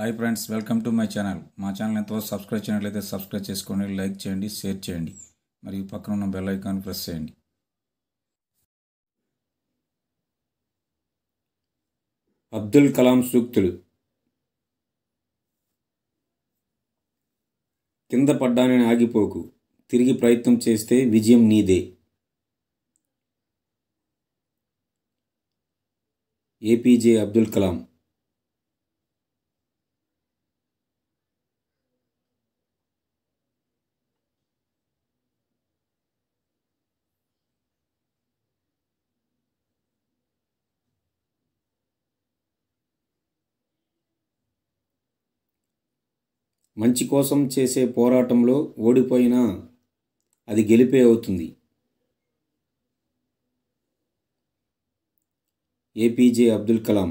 hi friends welcome to my channel మా channel ఎంతవరకు subscribe చేయనట్లయితే సబ్స్క్రైబ్ చేసుకోండి లైక్ చేయండి షేర్ చేయండి మరియు పక్కన ఉన్న బెల్ ఐకాన్ ప్రెస్ చేయండి అబ్దుల్ కలాం సూక్తులు కింద పడ్డానని ఆగిపోకు తిరిగి ప్రయత్నం చేస్తే విజయం నీదే ఏపీజే అబ్దుల్ కలాం మంచి కోసం చేసే పోరాటంలో ఓడిపోయినా అది గెలిపే అవుతుంది ఏపీజే అబ్దుల్ కలాం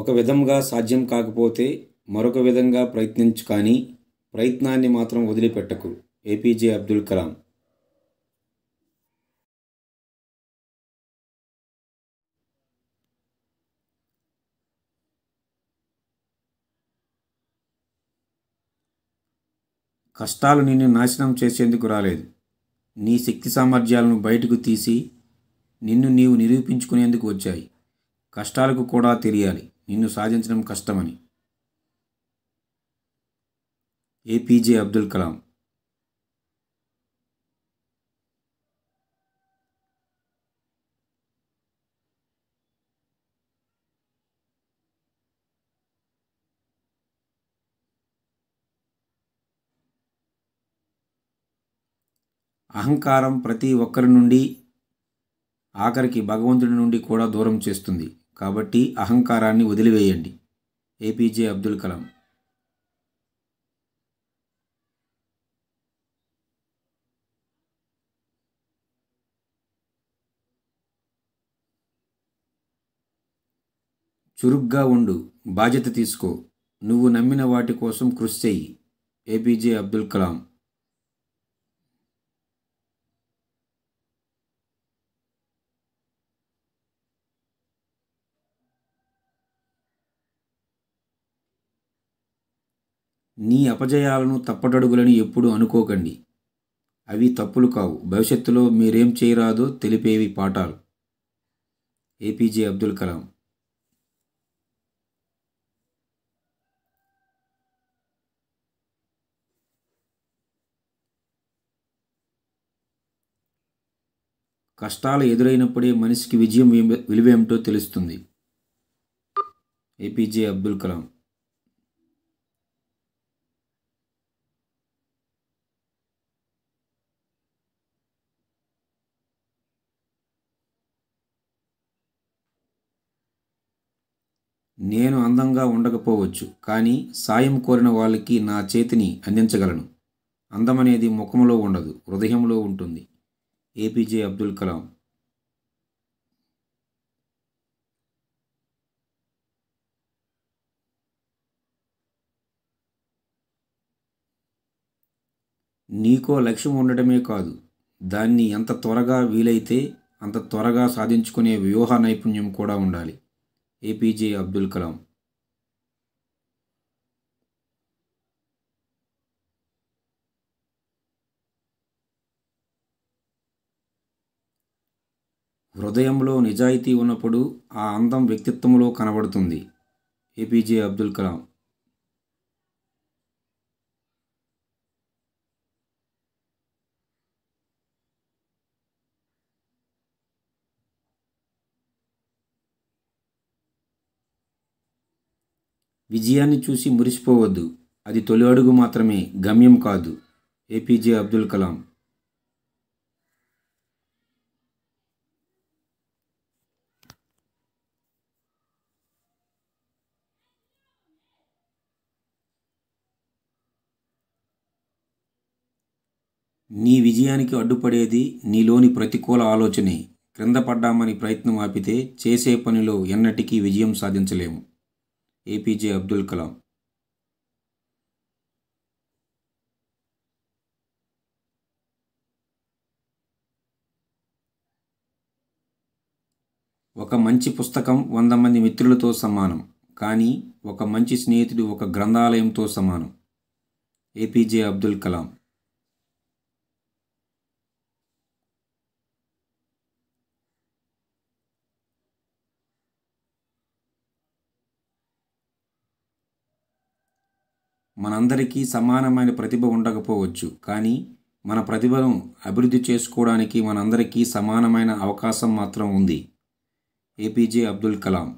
ఒక విధంగా సాధ్యం కాకపోతే మరొక విధంగా ప్రయత్నించు కానీ ప్రయత్నాన్ని మాత్రం వదిలిపెట్టకు ఏపీజే అబ్దుల్ కలాం కష్టాలు నిన్ను నాశనం చేసేందుకు రాలేదు నీ శక్తి సామర్థ్యాలను బయటకు తీసి నిన్ను నీవు నిరూపించుకునేందుకు వచ్చాయి కష్టాలకు కూడా తెలియాలి నిన్ను సాధించడం కష్టమని ఏపీజే అబ్దుల్ కలాం అహంకారం ప్రతి ఒక్కరి నుండి ఆఖరికి భగవంతుడి నుండి కూడా దూరం చేస్తుంది కాబట్టి అహంకారాన్ని వదిలివేయండి ఏపీజే అబ్దుల్ కలాం చురుగ్గా ఉండు బాధ్యత తీసుకో నువ్వు నమ్మిన వాటి కోసం కృషి చెయ్యి ఏపీజే అబ్దుల్ కలాం నీ అపజయాలను తప్పటడుగులని ఎప్పుడూ అనుకోకండి అవి తప్పులు కావు భవిష్యత్తులో మీరేం చేయరాదో తెలిపేవి పాఠాలు ఏపీజే అబ్దుల్ కలాం కష్టాలు ఎదురైనప్పుడే మనిషికి విజయం విలువేమిటో తెలుస్తుంది ఏపీజే అబ్దుల్ కలాం నేను అందంగా ఉండకపోవచ్చు కానీ సాయం కోరిన వాళ్ళకి నా చేతిని అందించగలను అందమనేది ముఖంలో ఉండదు హృదయంలో ఉంటుంది ఏపీజే అబ్దుల్ కలాం నీకో లక్ష్యం ఉండటమే కాదు దాన్ని ఎంత త్వరగా వీలైతే అంత త్వరగా సాధించుకునే వ్యూహ నైపుణ్యం కూడా ఉండాలి ఏపీజే అబ్దుల్ కలాం హృదయంలో నిజాయితీ ఉన్నప్పుడు ఆ అందం వ్యక్తిత్వంలో కనబడుతుంది ఏపీజే అబ్దుల్ కలాం విజయాన్ని చూసి మురిసిపోవద్దు అది తొలి అడుగు మాత్రమే గమ్యం కాదు ఏపీజే అబ్దుల్ కలాం నీ విజయానికి అడ్డుపడేది నీలోని ప్రతికూల ఆలోచనే క్రింద పడ్డామని ప్రయత్నం ఆపితే చేసే పనిలో ఎన్నటికీ విజయం సాధించలేము ఏపీజే అబ్దుల్ కలాం ఒక మంచి పుస్తకం వంద మంది మిత్రులతో సమానం కానీ ఒక మంచి స్నేహితుడు ఒక గ్రంథాలయంతో సమానం ఏపీజే అబ్దుల్ కలాం మనందరికీ సమానమైన ప్రతిభ ఉండకపోవచ్చు కానీ మన ప్రతిభను అభివృద్ధి చేసుకోవడానికి మనందరికీ సమానమైన అవకాశం మాత్రం ఉంది ఏపీజే అబ్దుల్ కలాం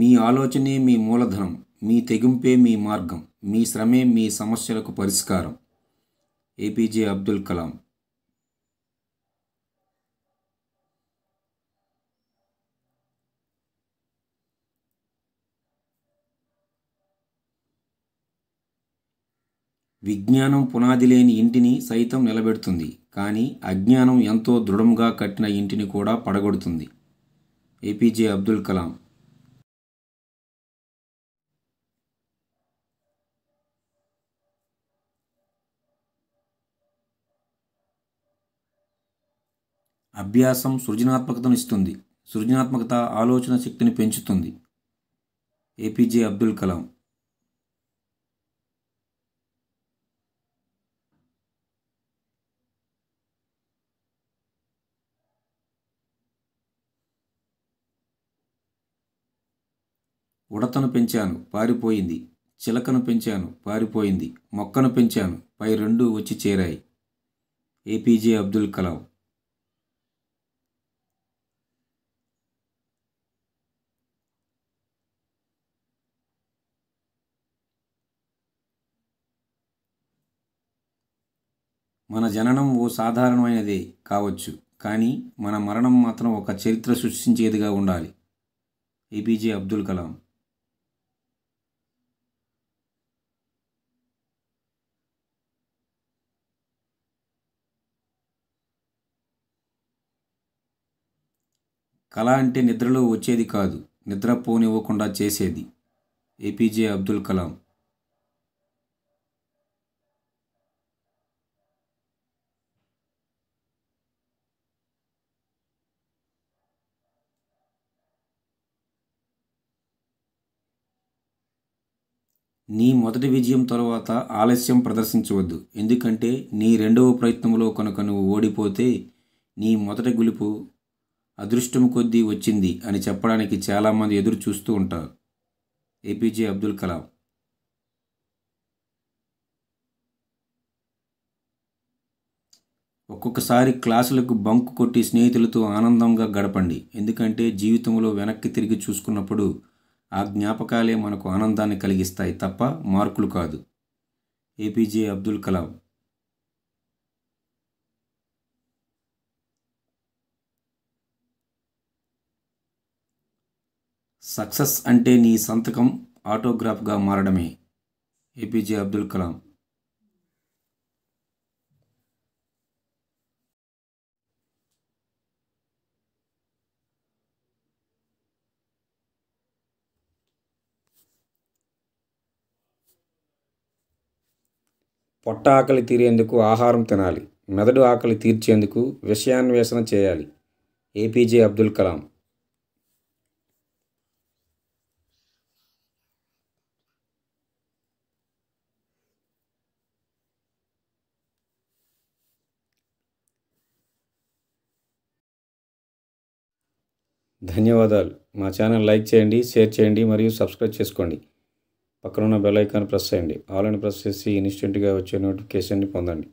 మీ ఆలోచనే మీ మూలధనం మీ తెగింపే మీ మార్గం మీ శ్రమే మీ సమస్యలకు పరిష్కారం ఏపీజే అబ్దుల్ కలాం విజ్ఞానం పునాది లేని ఇంటిని సైతం నిలబెడుతుంది కానీ అజ్ఞానం ఎంతో దృఢంగా కట్టిన ఇంటిని కూడా పడగొడుతుంది ఏపీజే అబ్దుల్ కలాం అభ్యాసం సృజనాత్మకతను ఇస్తుంది సృజనాత్మకత ఆలోచన శక్తిని పెంచుతుంది ఏపీజే అబ్దుల్ కలాం ఉడతను పెంచాను పారిపోయింది చిలకను పెంచాను పారిపోయింది మొక్కను పెంచాను పై రెండు వచ్చి చేరాయి ఏపీజే అబ్దుల్ కలాం మన జననం ఓ సాధారణమైనదే కావచ్చు కానీ మన మరణం మాత్రం ఒక చరిత్ర సృష్టించేదిగా ఉండాలి ఏపీజే అబ్దుల్ కలాం కళ అంటే నిద్రలో వచ్చేది కాదు నిద్రపోనివ్వకుండా చేసేది ఏపీజే అబ్దుల్ కలాం నీ మొదటి విజయం తర్వాత ఆలస్యం ప్రదర్శించవద్దు ఎందుకంటే నీ రెండవ ప్రయత్నంలో కనుక నువ్వు ఓడిపోతే నీ మొదటి గెలుపు అదృష్టం కొద్దీ వచ్చింది అని చెప్పడానికి చాలామంది ఎదురు చూస్తూ ఉంటారు ఏపీజే అబ్దుల్ కలాం ఒక్కొక్కసారి క్లాసులకు బంక్ కొట్టి స్నేహితులతో ఆనందంగా గడపండి ఎందుకంటే జీవితంలో వెనక్కి తిరిగి చూసుకున్నప్పుడు ఆ జ్ఞాపకాలే మనకు ఆనందాన్ని కలిగిస్తాయి తప్ప మార్కులు కాదు ఏపీజే అబ్దుల్ కలాం సక్సెస్ అంటే నీ సంతకం ఆటోగ్రాఫ్గా మారడమే ఏపీజే అబ్దుల్ కలాం పొట్ట ఆకలి తీరేందుకు ఆహారం తినాలి మెదడు ఆకలి తీర్చేందుకు విషయాన్వేషణ చేయాలి ఏపీజే అబ్దుల్ కలాం ధన్యవాదాలు మా ఛానల్ లైక్ చేయండి షేర్ చేయండి మరియు సబ్స్క్రైబ్ చేసుకోండి పక్కనున్న బెల్ ఐకాన్ ప్రెస్ చేయండి ఆల్ అని ప్రెస్ చేసి ఇన్స్టెంట్గా వచ్చే నోటిఫికేషన్ని పొందండి